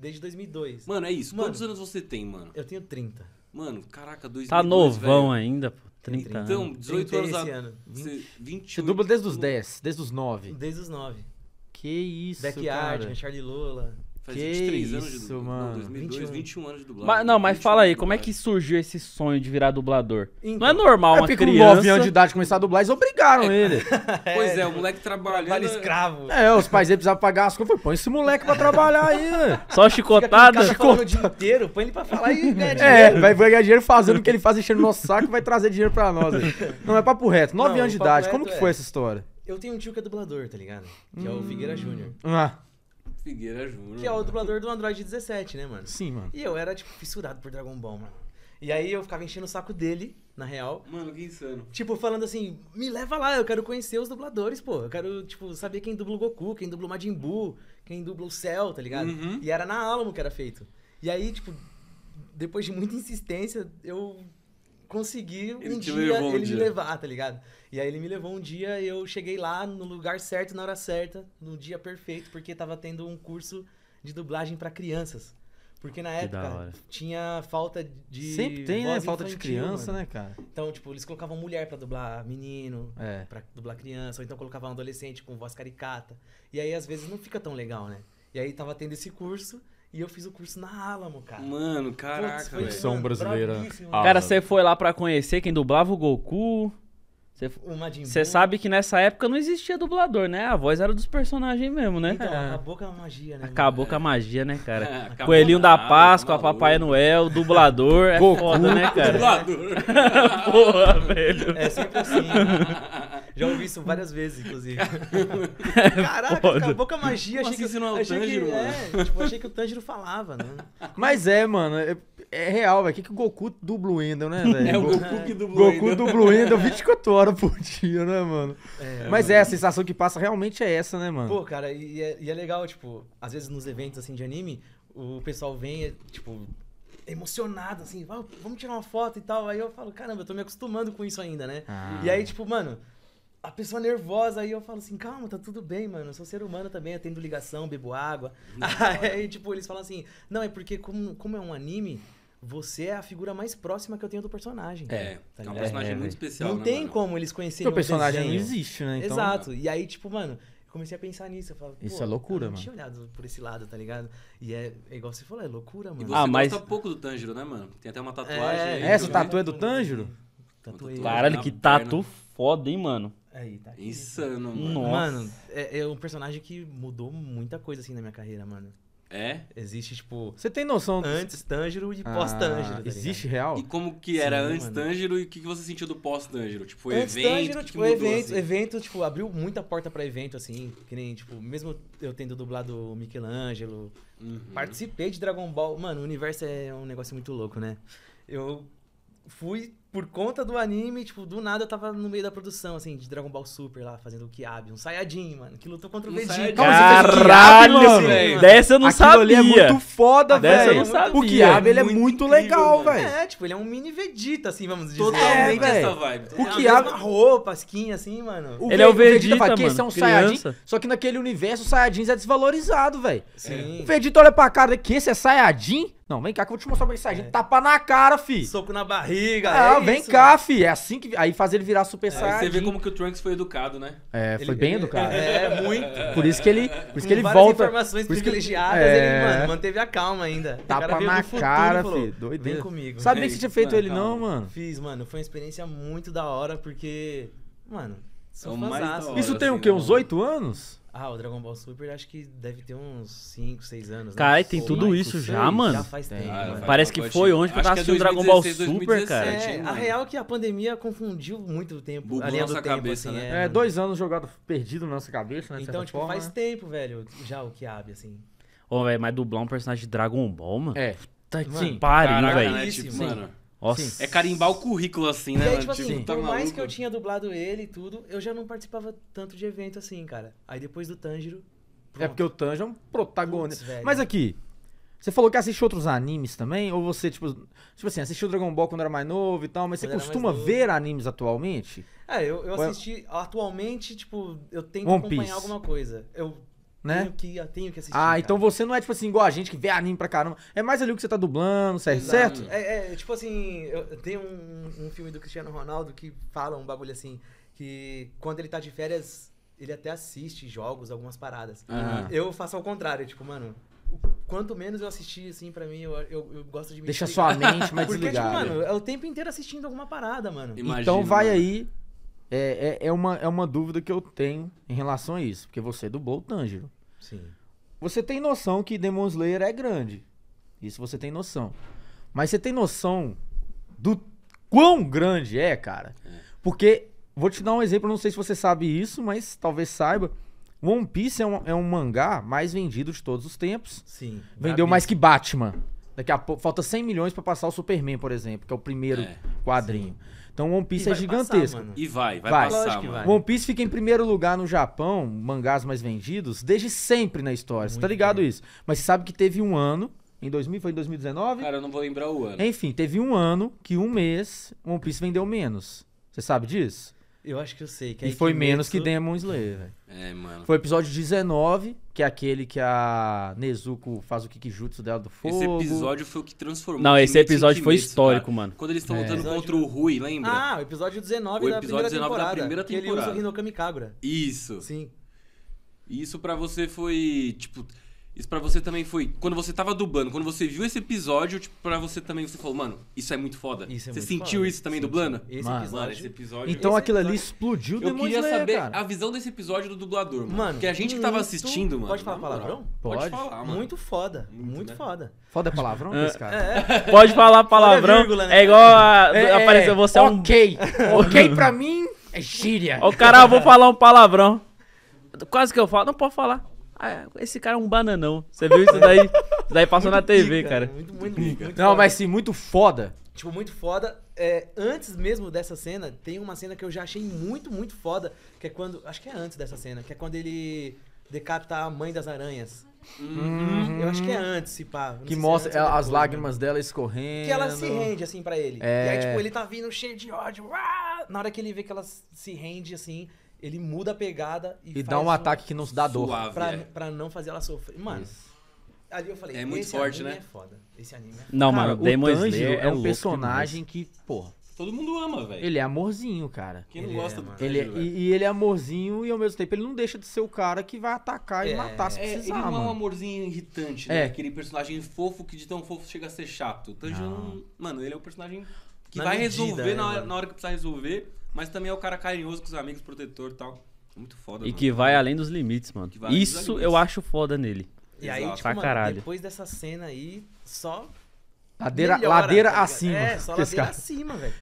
Desde 2002. Mano, é isso. Mano, Quantos anos você tem, mano? Eu tenho 30. Mano, caraca, 2002, Tá novão velho. ainda, pô. 30 então, anos. Então, 18 anos esse a... ano. 20... Você dubla desde os 10, desde os 9. Desde os 9. Que isso, Deck cara. Art, Charlie Lola. Faz que 23 isso, anos de dublagem. Mano. 2002, 21. anos de dublagem. Mas, não, mas fala aí, como é que surgiu esse sonho de virar dublador? Então, não é normal é uma criança... com 9 anos de idade começar a dublar, eles obrigaram é, ele. É, pois é, o moleque trabalhando... Trabalho escravo. É, os pais dele precisavam pagar as coisas. Falei, põe esse moleque pra trabalhar aí, né? Só chicotada. com o dia inteiro, põe ele pra falar e ganha é, dinheiro. É, vai ganhar dinheiro fazendo o que ele faz, enchendo o nosso saco e vai trazer dinheiro pra nós. Aí. Não, é papo reto. 9 anos de idade, como que foi é. essa história? Eu tenho um tio que é dublador, tá ligado? Que hum. é o Figueira hum. Júnior. Ah. Figueira Júnior. Que é o dublador do Android 17, né, mano? Sim, mano. E eu era, tipo, fissurado por Dragon Ball, mano. E aí eu ficava enchendo o saco dele, na real. Mano, que insano. Tipo, falando assim, me leva lá, eu quero conhecer os dubladores, pô. Eu quero, tipo, saber quem dubla o Goku, quem dubla o Majin Buu, quem dubla o Cell, tá ligado? Uhum. E era na Alamo que era feito. E aí, tipo, depois de muita insistência, eu conseguir ele um dia um ele dia. me levar, tá ligado? E aí ele me levou um dia e eu cheguei lá no lugar certo, na hora certa, no dia perfeito, porque tava tendo um curso de dublagem para crianças. Porque na que época tinha falta de. Sempre tem, né? Falta infantil, de criança, mano. né, cara? Então, tipo, eles colocavam mulher para dublar menino, é. para dublar criança, ou então colocavam um adolescente com voz caricata. E aí, às vezes, não fica tão legal, né? E aí tava tendo esse curso e eu fiz o curso na Alamo, cara. Mano, caraca, velho. Ficção brasileira. Ah, cara, você foi lá para conhecer quem dublava o Goku. Você sabe que nessa época não existia dublador, né? A voz era dos personagens mesmo, né? Então, é. acabou com a magia, né? Acabou mano? com a magia, né, cara? É, Coelhinho da Páscoa, Papai Noel, dublador. é Goku. foda, né, cara? Dublador. Porra, velho. É sempre assim. Né? Já ouvi isso várias vezes, inclusive. Caraca, Foda. acabou com a magia. achei que, assim não é o Tanjiro, que, mano? É, tipo, achei que o Tanjiro falava, né? Mas é, mano. É, é real, velho. O que, que o Goku dubla o né, velho? É o Goku que dubla o Goku dubla o 24 horas por dia, né, mano? É, Mas mano. é, a sensação que passa realmente é essa, né, mano? Pô, cara, e é, e é legal, tipo, às vezes nos eventos, assim, de anime, o pessoal vem, é, tipo, emocionado, assim, vamos tirar uma foto e tal. Aí eu falo, caramba, eu tô me acostumando com isso ainda, né? Ah. E aí, tipo, mano, a pessoa nervosa, aí eu falo assim, calma, tá tudo bem, mano. Eu sou ser humano também, atendo ligação, bebo água. aí, tipo, eles falam assim, não, é porque como, como é um anime, você é a figura mais próxima que eu tenho do personagem. É, tá é um personagem é, muito é. especial. Não né, tem mano? como eles conhecerem o personagem. O não existe, né? Então, Exato. E aí, tipo, mano, eu comecei a pensar nisso. Eu Isso é loucura, mano. Não tinha olhado por esse lado, tá ligado? E é, é igual você falou, é loucura, mano. E você ah, mas... gosta pouco do Tanjiro, né, mano? Tem até uma tatuagem. É, aí, é, essa né? tatuagem é do Tanjiro? Tatuei. Caralho, que tatu foda, hein, mano? Aí, tá aqui. Insano, mano. Mano, é, é um personagem que mudou muita coisa assim na minha carreira, mano. É? Existe, tipo. Você tem noção Antes Tanjiro e pós-Tanjiro. tá ah, existe real? E como que Sim, era antes mano. Tanjiro e o que, que você sentiu do pós-Tanjiro? Tipo, antes evento. Tanjiro, tipo, mudou, evento, assim? evento, tipo, abriu muita porta pra evento, assim. Que nem, tipo, mesmo eu tendo dublado Michelangelo, uhum. participei de Dragon Ball. Mano, o universo é um negócio muito louco, né? Eu fui por conta do anime, tipo, do nada eu tava no meio da produção, assim, de Dragon Ball Super lá, fazendo o Kiabi, um Saiyajin, mano, que lutou contra o um Vegeta. Caralho, velho! Dessa eu não Aquilo sabia. Aquilo é muito foda, velho. Dessa eu não é sabia. O Kiabi, ele é muito, muito legal, velho. É, tipo, ele é um mini Vegeta, assim, vamos dizer. Totalmente é, essa vibe. O é Kiabi... A roupa, skin, assim, mano. O ele é o Vegeta, Vegeta mano, é um Saiyajin, só que naquele universo, o Saiyajin é desvalorizado, velho. Sim. O Vegeta olha pra cara, que esse é Saiyajin? Não, vem cá que eu vou te mostrar pra mensagem É. Tapa na cara, fi. Soco na barriga, é, é vem isso, cá, né? fi. É assim que. Aí faz ele virar Super é, Saiyajin. Você vê como que o Trunks foi educado, né? É, foi ele... bem educado. É, é muito. Por isso que ele, por isso que ele volta. informações por privilegiadas, que ele, é. mano, manteve a calma ainda. Tapa na cara, fi. Doideira. Vem comigo. Sabe nem que é você tinha feito mano, ele, calma. não, mano? Fiz, mano. Foi uma experiência muito da hora, porque. Mano, Sou é fãzaço. Isso tem assim, o quê? Né? Uns oito anos? Ah, o Dragon Ball Super acho que deve ter uns 5, 6 anos. Né? Cara, tem Ou tudo mais, isso seis? já, mano. Já faz tempo. Ah, mano. Parece que foi onde que eu tava tá é assistindo o Dragon Ball Super, 2017, cara. É, a real é que a pandemia confundiu muito o tempo, Bugou a linha do tempo, cabeça, assim, né? É, é dois anos jogado perdido na nossa cabeça, né? Então, tipo, forma. faz tempo, velho, já o Kiabe, assim. Ô, oh, velho, mas dublar um personagem de Dragon Ball, mano? É. Puta que pariu, velho. É né, isso, tipo, mano. Nossa. É carimbar o currículo, assim, né? E aí, tipo assim, tipo, tá por mais que eu tinha dublado ele e tudo, eu já não participava tanto de evento assim, cara. Aí depois do Tanjiro. Pronto. É porque o Tanjiro é um protagonista. Puts, Mas aqui, você falou que assiste outros animes também? Ou você, tipo, tipo assim, assistiu Dragon Ball quando era mais novo e tal, mas quando você costuma ver animes atualmente? É, eu, eu é assisti. Atualmente, tipo, eu tento One acompanhar Piece. alguma coisa. Eu né? Tenho que, tenho que assistir. Ah, então você não é tipo assim, igual a gente que vê anime pra caramba. É mais ali o que você tá dublando, certo? certo? É, é, tipo assim, eu, tem um, um filme do Cristiano Ronaldo que fala um bagulho assim, que quando ele tá de férias, ele até assiste jogos, algumas paradas. Uhum. Eu faço ao contrário, tipo, mano, quanto menos eu assistir, assim, pra mim, eu, eu, eu gosto de me Deixa sua mente mais Porque, desligada. Porque, tipo, mano, é o tempo inteiro assistindo alguma parada, mano. Então Imagino, então vai mano. aí é, é, é, uma, é uma dúvida que eu tenho em relação a isso, porque você é dublou o Tanjiro. Sim. Você tem noção que Demon Slayer é grande. Isso você tem noção. Mas você tem noção do quão grande é, cara? É. Porque, vou te dar um exemplo, não sei se você sabe isso, mas talvez saiba. One Piece é um, é um mangá mais vendido de todos os tempos. Sim. Vendeu mais que Batman. Daqui a pouco falta 100 milhões para passar o Superman, por exemplo, que é o primeiro. É quadrinho. Sim. Então One Piece e é gigantesco. Passar, e vai, vai, vai. passar, vai. One Piece fica em primeiro lugar no Japão, mangás mais vendidos, desde sempre na história. você tá ligado bem. isso? Mas você sabe que teve um ano, em 2000, foi em 2019? Cara, eu não vou lembrar o ano. Enfim, teve um ano que um mês One Piece vendeu menos. Você sabe disso? Eu acho que eu sei. Que e foi Kimetsu... menos que Demon Slayer, velho. É, mano. Foi o episódio 19, que é aquele que a Nezuko faz o Kikijutsu dela do fogo. Esse episódio foi o que transformou Não, esse episódio Kimetsu, foi tá? histórico, cara. mano. Quando eles estão é. lutando episódio... contra o Rui, lembra? Ah, o episódio 19, o da, episódio primeira 19 da primeira temporada. Que ele usa o Hinokami Kagura. Isso. Sim. Isso para você foi, tipo, isso pra você também foi. Quando você tava dublando, quando você viu esse episódio, tipo, pra você também você falou, mano, isso é muito foda. Isso é você muito sentiu foda. isso também Senti. dublando? Esse mano, episódio. Mano, esse episódio. Então esse aquilo episódio... ali explodiu Eu queria Slayer, saber cara. a visão desse episódio do dublador, mano. mano Porque a gente que tava assistindo, mano. Pode falar palavrão? Pode. pode falar, mano. Muito foda. Muito, muito né? foda. Foda é palavrão, esse é. cara? É, é. Pode falar palavrão. É vírgula, né? É igual a... é, é. apareceu você é um. Ok. ok pra mim é gíria. Ô, cara, eu vou falar um palavrão. Quase que eu falo. Não pode falar. Ah, esse cara é um bananão. Você viu isso daí? isso daí passou muito na TV, pica, cara. Muito, muito, muito, muito Não, foda. mas sim, muito foda. Tipo, muito foda. É, antes mesmo dessa cena, tem uma cena que eu já achei muito, muito foda. Que é quando. Acho que é antes dessa cena. Que é quando ele decapita a mãe das aranhas. Uhum. Eu acho que é antes, se pá. Que é mostra é depois, as né? lágrimas né? dela escorrendo. Que ela se rende, assim, para ele. É... E aí, é. tipo, ele tá vindo cheio de ódio. Uá! Na hora que ele vê que ela se rende, assim, ele muda a pegada e, e dá um, um ataque que não se dá dor. Suave, pra, é. pra não fazer ela sofrer. Mano, Isso. ali eu falei, é muito forte, né? é foda. Esse anime é foda. Não, cara, mano, o Demon Slayer é, é um personagem que, pô porra, Todo mundo ama, velho. Ele é amorzinho, cara. Quem não ele gosta é, do ele é, e, e, ele é amorzinho e ao mesmo tempo ele não deixa de ser o cara que vai atacar é, e matar se é, precisar. Ele não mano. é um amorzinho irritante, né? É. Aquele personagem fofo que de tão fofo chega a ser chato. Tanjiro, mano, ele é um personagem que na vai medida, resolver né, na, hora, na hora que precisar resolver mas também é o cara carinhoso com os amigos, protetor e tal. É muito foda, E mano. que vai além dos limites, mano. Isso limites. eu acho foda nele. E Exato. aí, tipo, mano, depois dessa cena aí, só Ladeira, melhora, ladeira tá acima. É, só ladeira cara. acima, velho.